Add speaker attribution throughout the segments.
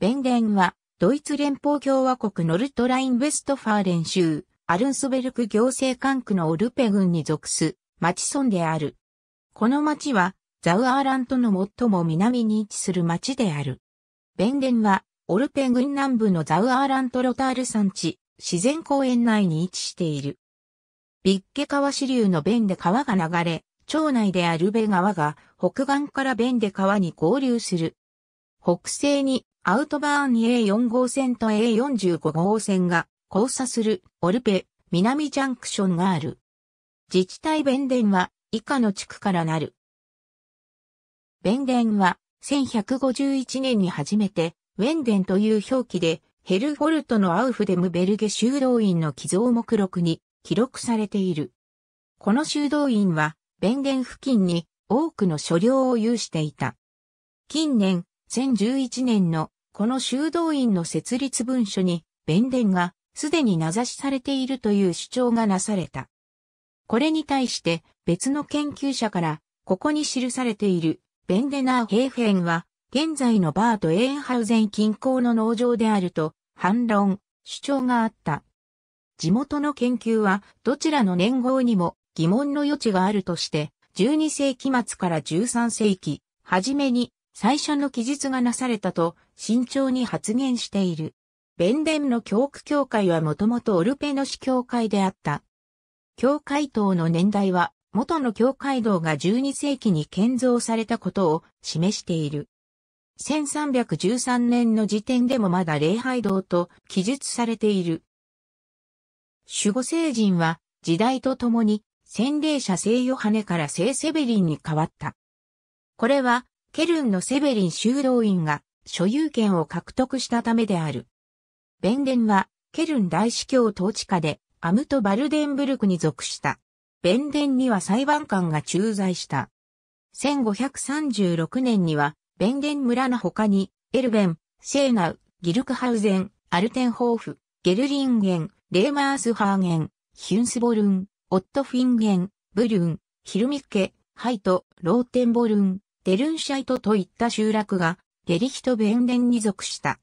Speaker 1: 弁連は、ドイツ連邦共和国ノルトライン・ウェストファーレン州、アルンスベルク行政管区のオルペ郡に属す、町村である。この町は、ザウアーラントの最も南に位置する町である。弁連は、オルペ郡南部のザウアーラントロタール山地、自然公園内に位置している。ビッケ川支流の弁で川が流れ、町内であるベ川が北岸から弁で川に合流する。北西にアウトバーン A4 号線と A45 号線が交差するオルペ南ジャンクションがある。自治体弁電は以下の地区からなる。弁電は1151年に初めてウェンデンという表記でヘルフォルトのアウフデムベルゲ修道院の寄贈目録に記録されている。この修道院は弁電付近に多くの所領を有していた。近年、1011年のこの修道院の設立文書に、弁伝がすでに名指しされているという主張がなされた。これに対して別の研究者から、ここに記されているベンデナー平辺は、現在のバート・エーンハウゼン近郊の農場であると、反論、主張があった。地元の研究は、どちらの年号にも疑問の余地があるとして、12世紀末から13世紀、初めに最初の記述がなされたと慎重に発言している。弁伝の教区教会はもともとオルペノシ教会であった。教会等の年代は元の教会道が12世紀に建造されたことを示している。1313年の時点でもまだ礼拝堂と記述されている。守護聖人は時代とともに洗礼者聖ヨハネから聖セベリンに変わった。これはケルンのセベリン修道院が所有権を獲得したためである。ベンデンは、ケルン大司教統治下で、アムト・バルデンブルクに属した。ベンデンには裁判官が駐在した。1536年には、ベンデン村の他に、エルベン、セーナウ、ギルクハウゼン、アルテンホーフ、ゲルリンゲン、レーマースハーゲン、ヒュンスボルン、オットフィンゲン、ブルン、ヒルミッケ、ハイト、ローテンボルン、デルンシャイトといった集落がゲリヒト・ベンデンに属した。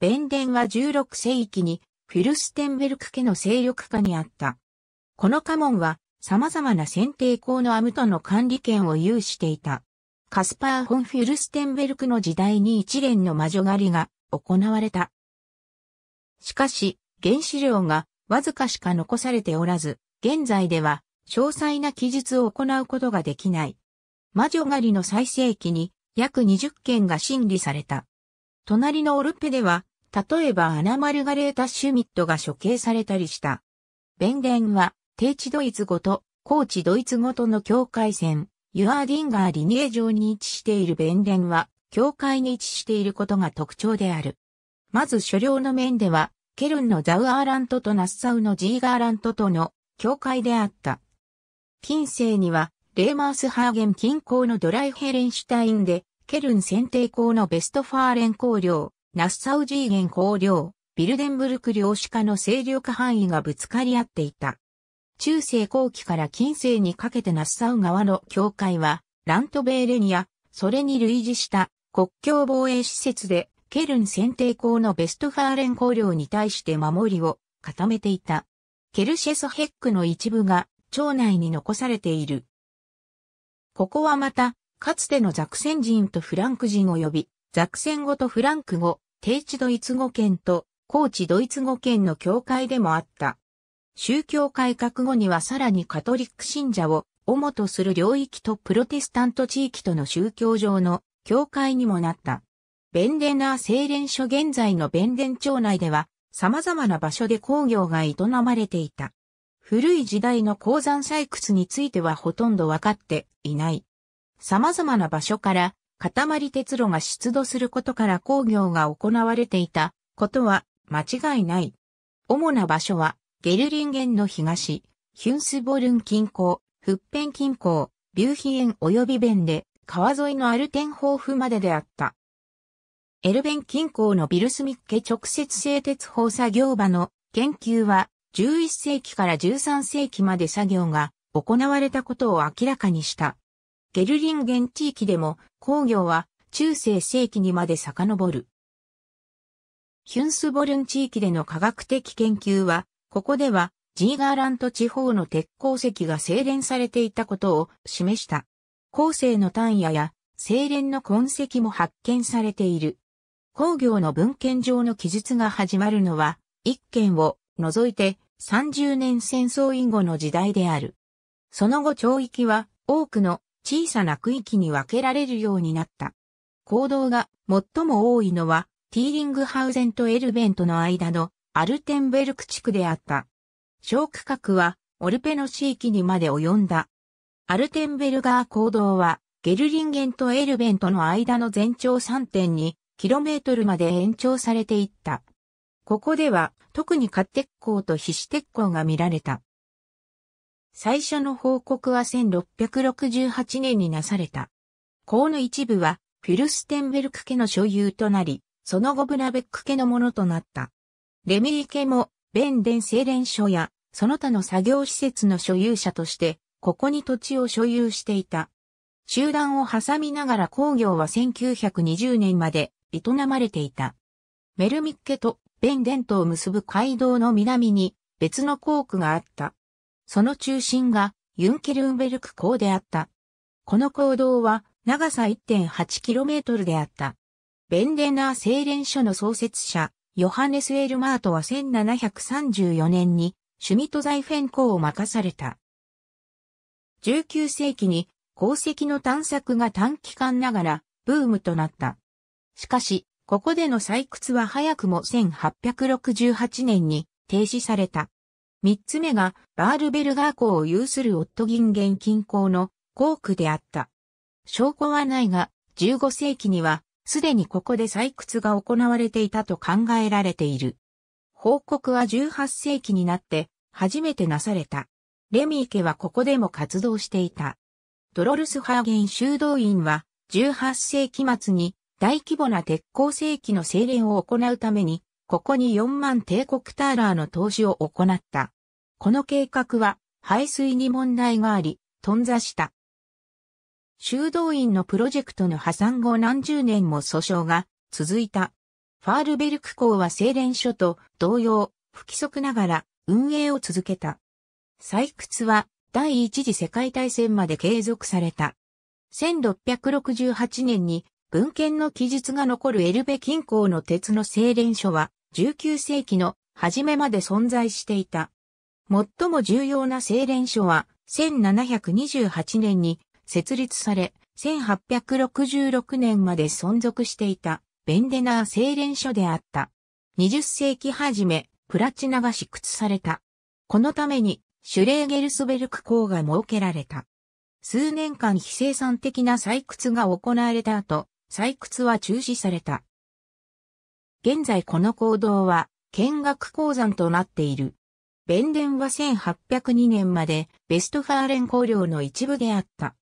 Speaker 1: ベンデンは16世紀にフィルステンベルク家の勢力下にあった。この家紋は様々な選定校のアムトの管理権を有していた。カスパー・ホン・フィルステンベルクの時代に一連の魔女狩りが行われた。しかし、原資料がわずかしか残されておらず、現在では詳細な記述を行うことができない。魔女狩りの最盛期に約20件が審理された。隣のオルペでは、例えばアナマルガレータ・シュミットが処刑されたりした。弁伝は、低地ドイツ語と高地ドイツ語との境界線、ユアーディンガーリニエ城に位置している弁伝は、境界に位置していることが特徴である。まず所領の面では、ケルンのザウアーラントとナッサウのジーガーラントとの境界であった。近世にはレーマースハーゲン近郊のドライヘレンシュタインで、ケルン選定校のベストファーレン公領、ナッサウジーゲン公領、ビルデンブルク領主化の勢力範囲がぶつかり合っていた。中世後期から近世にかけてナッサウ側の境界は、ラントベーレニア、それに類似した国境防衛施設で、ケルン選定校のベストファーレン公領に対して守りを固めていた。ケルシェスヘックの一部が町内に残されている。ここはまた、かつてのザクセン人とフランク人及び、ザクセン語とフランク語、低地ドイツ語圏と、高地ドイツ語圏の教会でもあった。宗教改革後にはさらにカトリック信者を主とする領域とプロテスタント地域との宗教上の教会にもなった。ベンデナー精錬所現在のベンデン町内では様々な場所で工業が営まれていた。古い時代の鉱山採掘についてはほとんどわかっていない。様々な場所から塊鉄路が出土することから工業が行われていたことは間違いない。主な場所はゲルリンゲンの東、ヒュンスボルン近郊、フッペン近郊、ビューヒエン及びベンで川沿いのアルテンホーフまでであった。エルベン近郊のビルスミッケ直接製鉄法作業場の研究は11世紀から13世紀まで作業が行われたことを明らかにした。ゲルリンゲン地域でも工業は中世世紀にまで遡る。ヒュンスボルン地域での科学的研究は、ここではジーガーラント地方の鉄鉱石が精錬されていたことを示した。後世の単野や精錬の痕跡も発見されている。工業の文献上の記述が始まるのは、一件を除いて30年戦争以後の時代である。その後町域は多くの小さな区域に分けられるようになった。行動が最も多いのはティーリングハウゼンとエルベントの間のアルテンベルク地区であった。小区画はオルペの地域にまで及んだ。アルテンベルガー行動はゲルリンゲンとエルベントの間の全長 3.2km まで延長されていった。ここでは特に滑鉄鋼と皮脂鉄鋼が見られた。最初の報告は1668年になされた。鋼の一部はフィルステンベルク家の所有となり、その後ブラベック家のものとなった。レミリ家も、ベンデン精錬所や、その他の作業施設の所有者として、ここに土地を所有していた。集団を挟みながら工業は1920年まで営まれていた。メルミッケとベンデントを結ぶ街道の南に別の校区があった。その中心がユンケルンベルク港であった。この行動は長さ 1.8km であった。ベンデナー精錬所の創設者、ヨハネス・エルマートは1734年にシュミトザイフェン港を任された。19世紀に鉱石の探索が短期間ながらブームとなった。しかし、ここでの採掘は早くも1868年に停止された。三つ目が、バールベルガー港を有するオットギンゲン近郊の港区であった。証拠はないが、15世紀には、すでにここで採掘が行われていたと考えられている。報告は18世紀になって、初めてなされた。レミー家はここでも活動していた。ドロルスハーゲン修道院は、18世紀末に大規模な鉄鋼製機の精錬を行うために、ここに4万帝国ターラーの投資を行った。この計画は、排水に問題があり、頓挫した。修道院のプロジェクトの破産後何十年も訴訟が続いた。ファールベルク校は精錬所と同様、不規則ながら運営を続けた。採掘は第一次世界大戦まで継続された。1668年に文献の記述が残るエルベ近郊の鉄の精錬所は、19世紀の初めまで存在していた。最も重要な精錬所は、1728年に設立され、1866年まで存続していた、ベンデナー精錬所であった。20世紀初め、プラチナが試掘された。このために、シュレーゲルスベルク港が設けられた。数年間非生産的な採掘が行われた後、採掘は中止された。現在この坑道は見学鉱山となっている。弁伝は1802年までベストファーレン鉱領の一部であった。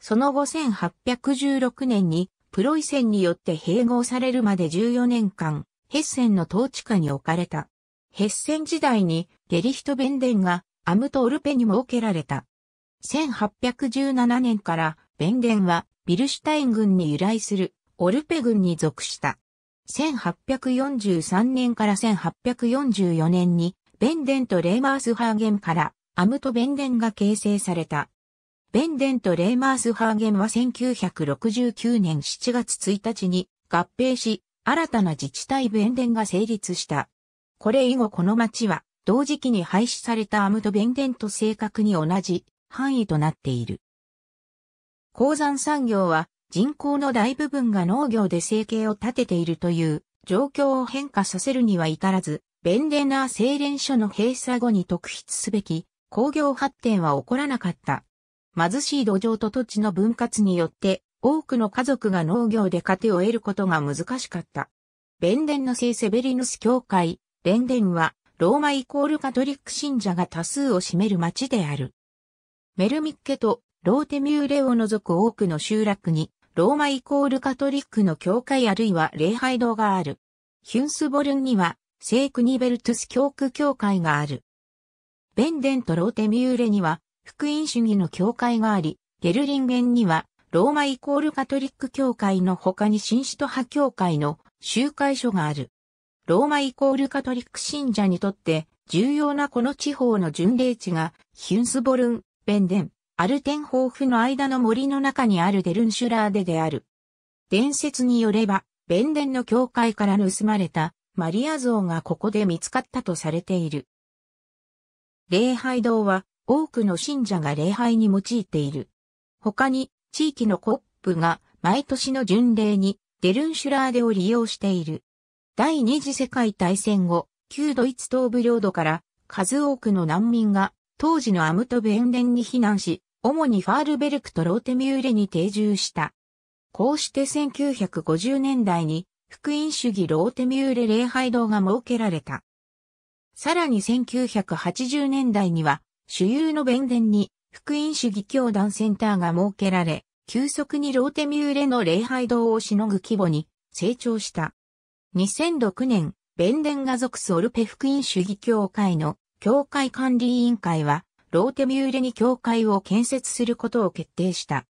Speaker 1: その後1816年にプロイセンによって併合されるまで14年間、ヘッセンの統治下に置かれた。ヘッセン時代にゲリヒト弁伝がアムトオルペに設けられた。1817年からベンデンは、ビルシュタイン軍に由来する、オルペ軍に属した。1843年から1844年に、ベンデンとレーマースハーゲンから、アムトベンデンが形成された。ベンデンとレーマースハーゲンは1969年7月1日に合併し、新たな自治体ベンデンが成立した。これ以後この町は、同時期に廃止されたアムトベンデンと正確に同じ範囲となっている。鉱山産業は人口の大部分が農業で生計を立てているという状況を変化させるには至らず、ベンデナー精錬所の閉鎖後に特筆すべき工業発展は起こらなかった。貧しい土壌と土地の分割によって多くの家族が農業で糧を得ることが難しかった。ベンデンの聖セベリヌス教会、ベンデンはローマイコールカトリック信者が多数を占める町である。メルミッケとローテミューレを除く多くの集落に、ローマイコールカトリックの教会あるいは礼拝堂がある。ヒュンスボルンには、聖クニベルトゥス教区教会がある。ベンデンとローテミューレには、福音主義の教会があり、ゲルリンゲンには、ローマイコールカトリック教会の他に新使徒派教会の集会所がある。ローマイコールカトリック信者にとって重要なこの地方の巡礼地がヒュンスボルン、ベンデン、アルテン豊富の間の森の中にあるデルンシュラーデである。伝説によれば、ベンデの教会から盗まれたマリア像がここで見つかったとされている。礼拝堂は多くの信者が礼拝に用いている。他に地域のコップが毎年の巡礼にデルンシュラーデを利用している。第二次世界大戦後、旧ドイツ東部領土から数多くの難民が当時のアムトベンデンに避難し、主にファールベルクとローテミューレに定住した。こうして1950年代に福音主義ローテミューレ礼拝堂が設けられた。さらに1980年代には主有の弁殿に福音主義教団センターが設けられ、急速にローテミューレの礼拝堂をしのぐ規模に成長した。2006年、弁殿が属すオルペ福音主義協会の教会管理委員会はローテミューレに教会を建設することを決定した。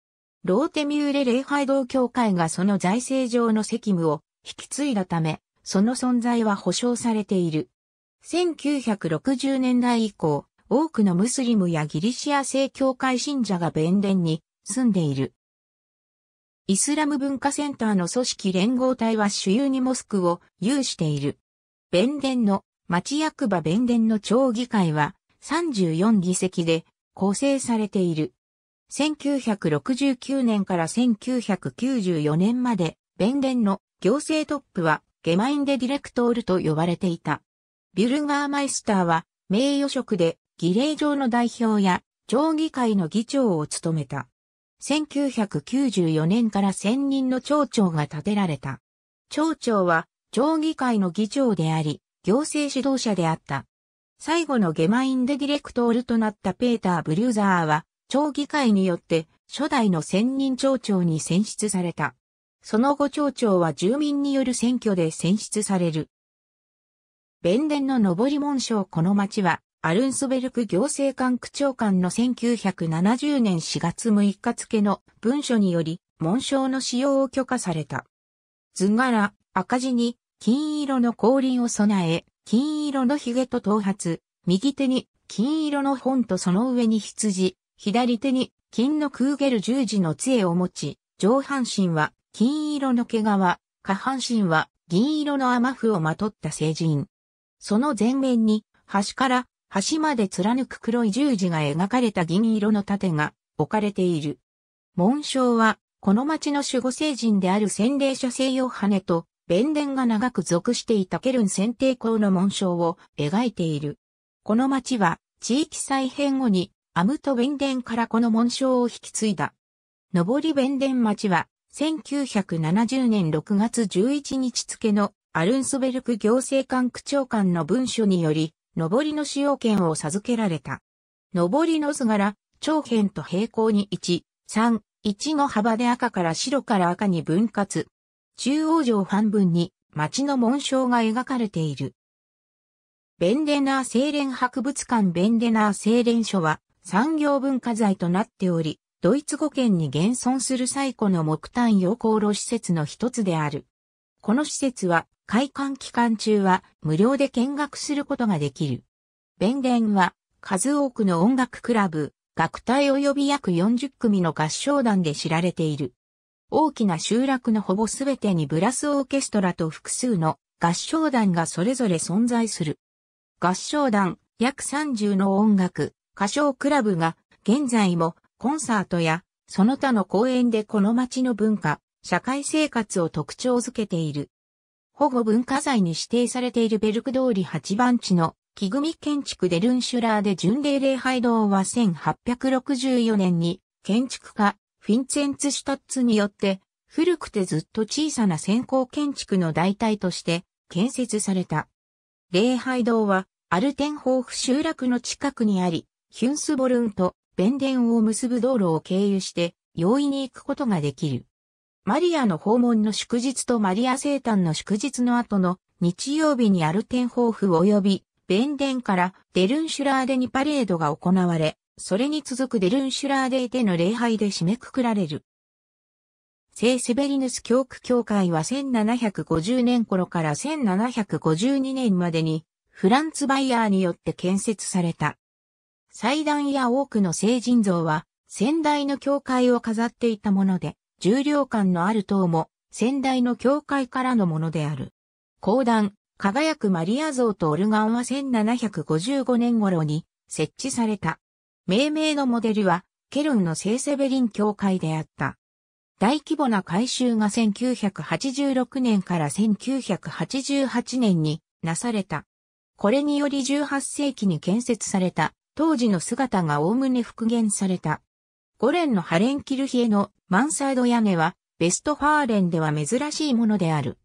Speaker 1: ローテミューレ礼拝堂教会がその財政上の責務を引き継いだため、その存在は保障されている。1960年代以降、多くのムスリムやギリシア正教会信者が弁伝に住んでいる。イスラム文化センターの組織連合体は主有にモスクを有している。弁伝の町役場弁伝の町議会は34議席で構成されている。1969年から1994年まで、弁連の行政トップは、ゲマインデディレクトールと呼ばれていた。ビュルガーマイスターは、名誉職で、儀礼上の代表や、町議会の議長を務めた。1994年から専任の町長が建てられた。町長は、町議会の議長であり、行政指導者であった。最後のゲマインデディレクトールとなったペーター・ブリューザーは、町議会によって初代の専任町長に選出された。その後町長は住民による選挙で選出される。弁伝の上り紋章この町は、アルンスベルク行政官区長官の1970年4月6日付の文書により、紋章の使用を許可された。図柄、赤字に、金色の降臨を備え、金色の髭と頭髪、右手に金色の本とその上に羊、左手に金のクーゲル十字の杖を持ち、上半身は金色の毛皮、下半身は銀色の雨符をまとった聖人。その前面に端から端まで貫く黒い十字が描かれた銀色の盾が置かれている。紋章はこの町の守護聖人である洗礼者西洋羽と弁伝が長く属していたケルン選定校の紋章を描いている。この町は地域再編後にアムト弁伝からこの紋章を引き継いだ。上り弁伝町は1970年6月11日付のアルンスベルク行政官区長官の文書により、上りの使用権を授けられた。上りの図柄、長辺と平行に1、3、1の幅で赤から白から赤に分割、中央城半分に町の紋章が描かれている。ベンデナー精錬博物館ベンデナー精錬所は産業文化財となっており、ドイツ語圏に現存する最古の木炭用航路施設の一つである。この施設は開館期間中は無料で見学することができる。ベンデンは数多くの音楽クラブ、楽隊及び約40組の合唱団で知られている。大きな集落のほぼすべてにブラスオーケストラと複数の合唱団がそれぞれ存在する。合唱団約30の音楽、歌唱クラブが現在もコンサートやその他の公演でこの町の文化、社会生活を特徴づけている。保護文化財に指定されているベルク通り8番地の木組建築デルンシュラーで巡礼礼拝堂は1864年に建築家フィンツェンツシュタッツによって、古くてずっと小さな先行建築の代替として建設された。礼拝堂は、アルテンホーフ集落の近くにあり、ヒュンスボルンとベンデンを結ぶ道路を経由して容易に行くことができる。マリアの訪問の祝日とマリア生誕の祝日の後の日曜日にアルテンホーフ及びベンデンからデルンシュラーデにパレードが行われ、それに続くデルンシュラーデーでの礼拝で締めくくられる。聖セベリヌス教区教会は1750年頃から1752年までにフランツ・バイヤーによって建設された。祭壇や多くの聖人像は先代の教会を飾っていたもので、重量感のある塔も先代の教会からのものである。講談、輝くマリア像とオルガンは1755年頃に設置された。命名のモデルは、ケルンの聖セベリン教会であった。大規模な改修が1986年から1988年になされた。これにより18世紀に建設された当時の姿がおおむね復元された。ゴレンのハレンキルヒエのマンサード屋根はベストファーレンでは珍しいものである。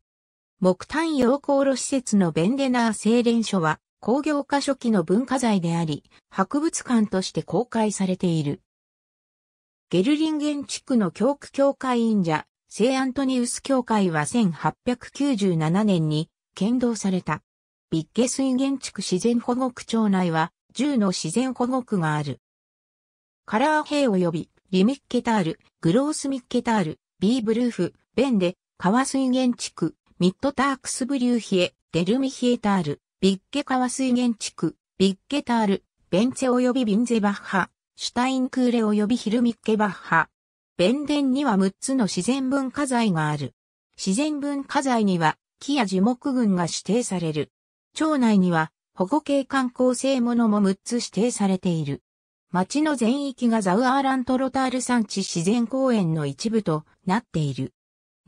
Speaker 1: 木炭溶鉱炉施設のベンデナー精錬所は工業化初期の文化財であり、博物館として公開されている。ゲルリンゲン地区の教区教会員者、聖アントニウス教会は1897年に建造された。ビッゲ水源地区自然保護区町内は10の自然保護区がある。カラー兵及びリミッケタール、グロースミッケタール、ビーブルーフ、ベンデ、川水源地区、ミッドタークスブリューヒエ、デルミヒエタール、ビッケ川水源地区、ビッケタール、ベンツェ及びビンゼバッハ、シュタインクーレ及びヒルミッケバッハ。ベンデンには6つの自然文化財がある。自然文化財には木や樹木群が指定される。町内には保護系観光性ものも6つ指定されている。町の全域がザウアーラントロタール山地自然公園の一部となっている。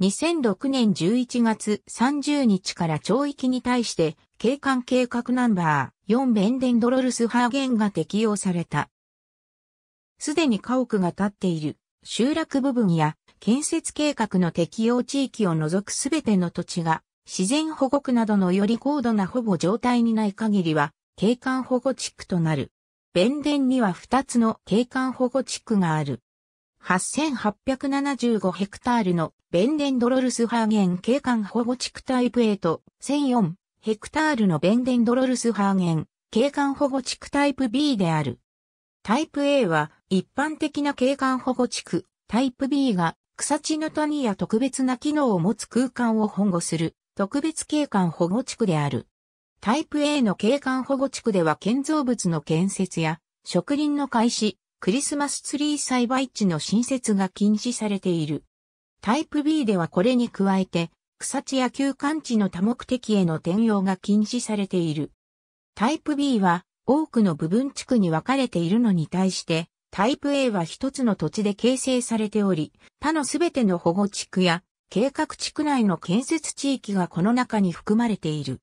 Speaker 1: 2006年11月30日から町域に対して景観計画ナンバー4ベンデンドロルスハーゲンが適用された。すでに家屋が建っている集落部分や建設計画の適用地域を除くすべての土地が自然保護区などのより高度な保護状態にない限りは景観保護地区となる。弁ンには2つの景観保護地区がある。8875ヘクタールの弁ンドロルスハーゲン景観保護地区タイプ A と1004ヘクタールのベンデンドロルスハーゲン、景観保護地区タイプ B である。タイプ A は一般的な景観保護地区、タイプ B が草地の谷や特別な機能を持つ空間を保護する特別景観保護地区である。タイプ A の景観保護地区では建造物の建設や植林の開始、クリスマスツリー栽培地の新設が禁止されている。タイプ B ではこれに加えて草地や休館地の多目的への転用が禁止されている。タイプ B は多くの部分地区に分かれているのに対して、タイプ A は一つの土地で形成されており、他のすべての保護地区や計画地区内の建設地域がこの中に含まれている。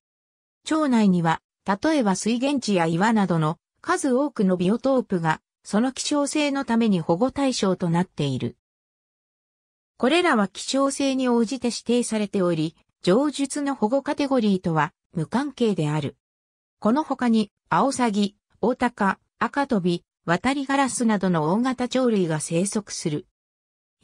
Speaker 1: 町内には、例えば水源地や岩などの数多くのビオトープが、その希少性のために保護対象となっている。これらは希少性に応じて指定されており、上述の保護カテゴリーとは無関係である。この他に、アオサギ、オオタカ、赤飛び、渡りガラスなどの大型鳥類が生息する。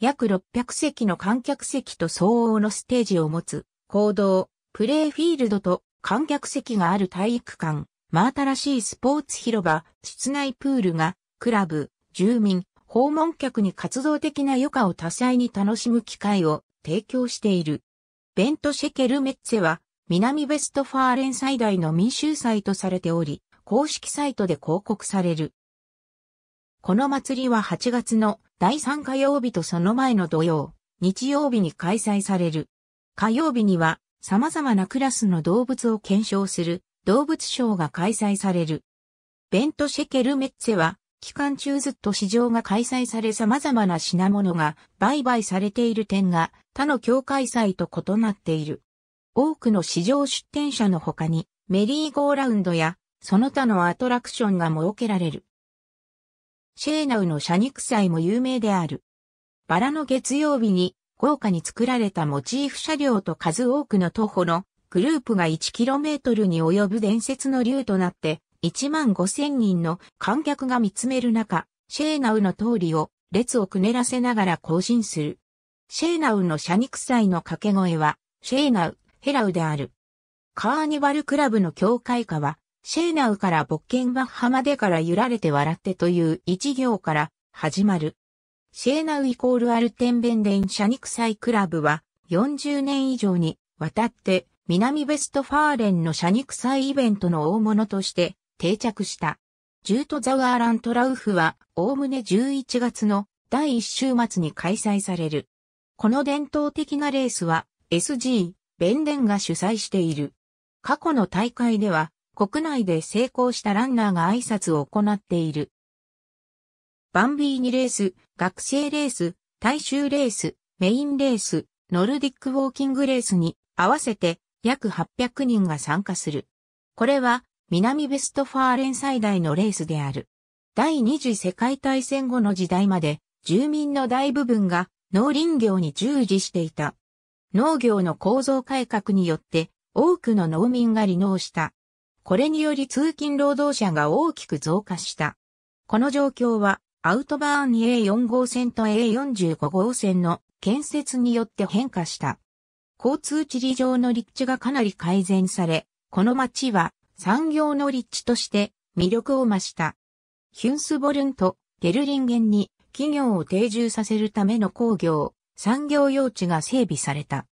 Speaker 1: 約600席の観客席と相応のステージを持つ、行動、プレイフィールドと観客席がある体育館、真新しいスポーツ広場、室内プールが、クラブ、住民、訪問客に活動的な余暇を多彩に楽しむ機会を提供している。ベントシェケルメッツェは、南ベストファーレン最大の民衆祭とされており、公式サイトで広告される。この祭りは8月の第3火曜日とその前の土曜、日曜日に開催される。火曜日には様々なクラスの動物を検証する動物ショーが開催される。ベントシェケルメッツェは期間中ずっと市場が開催され様々な品物が売買されている点が他の協会祭と異なっている。多くの市場出店者の他にメリーゴーラウンドやその他のアトラクションが設けられる。シェーナウの社肉祭も有名である。バラの月曜日に豪華に作られたモチーフ車両と数多くの徒歩のグループが 1km に及ぶ伝説の竜となって1万5千人の観客が見つめる中、シェーナウの通りを列をくねらせながら行進する。シェーナウの社肉祭の掛け声は、シェーナウ、ヘラウである。カーニバルクラブの教会歌は、シェーナウからボッケンバッハまでから揺られて笑ってという一行から始まる。シェーナウイコールアルテンベンデン社肉祭クラブは40年以上にわたって南ベストファーレンの社肉祭イベントの大物として定着した。ジュート・ザワーラントラウフは、おおむね11月の第1週末に開催される。この伝統的なレースは、SG、ベンデンが主催している。過去の大会では、国内で成功したランナーが挨拶を行っている。バンビーニレース、学生レース、大衆レース、メインレース、ノルディックウォーキングレースに合わせて約800人が参加する。これは南ベストファーレン最大のレースである。第二次世界大戦後の時代まで、住民の大部分が農林業に従事していた。農業の構造改革によって、多くの農民が離農した。これにより通勤労働者が大きく増加した。この状況は、アウトバーン A4 号線と A45 号線の建設によって変化した。交通地理上の立地がかなり改善され、この街は産業の立地として魅力を増した。ヒュンスボルンとゲルリンゲンに企業を定住させるための工業、産業用地が整備された。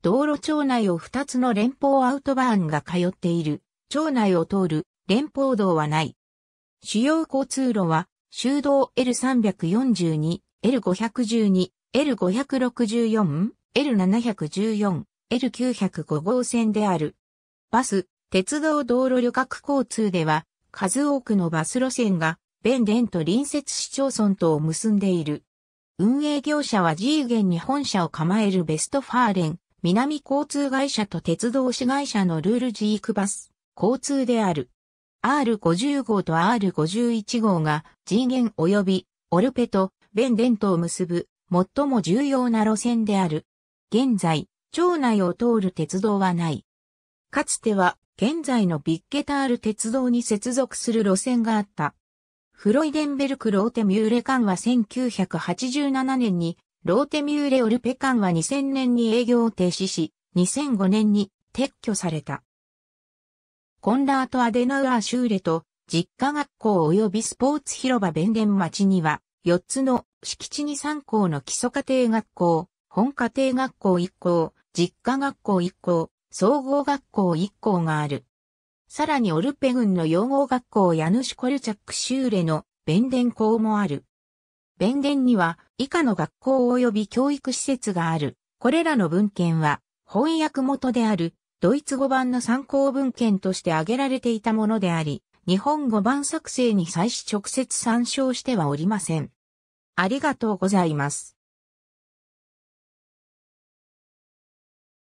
Speaker 1: 道路町内を2つの連邦アウトバーンが通っている、町内を通る連邦道はない。主要交通路は、修道 L342、L512、L564、L714、L905 号線である。バス、鉄道道路旅客交通では、数多くのバス路線が、ベンデンと隣接市町村とを結んでいる。運営業者は G ンに本社を構えるベストファーレン、南交通会社と鉄道市会社のルールジークバス、交通である。R50 号と R51 号が G ン及びオルペとベンデンとを結ぶ最も重要な路線である。現在、町内を通る鉄道はない。かつては現在のビッケタール鉄道に接続する路線があった。フロイデンベルクローテミューレ間は1987年に、ローテミューレオルペ間は2000年に営業を停止し、2005年に撤去された。コンラート・アデナウアー・シューレと、実家学校及びスポーツ広場弁伝町には、4つの敷地に3校の基礎家庭学校、本家庭学校1校、実家学校1校、総合学校1校がある。さらにオルペ郡の養護学校ヤヌシコルチャックシューレの弁伝校もある。弁伝には以下の学校及び教育施設がある。これらの文献は翻訳元であるドイツ語版の参考文献として挙げられていたものであり、日本語版作成に際し直接参照してはおりません。ありがとうございます。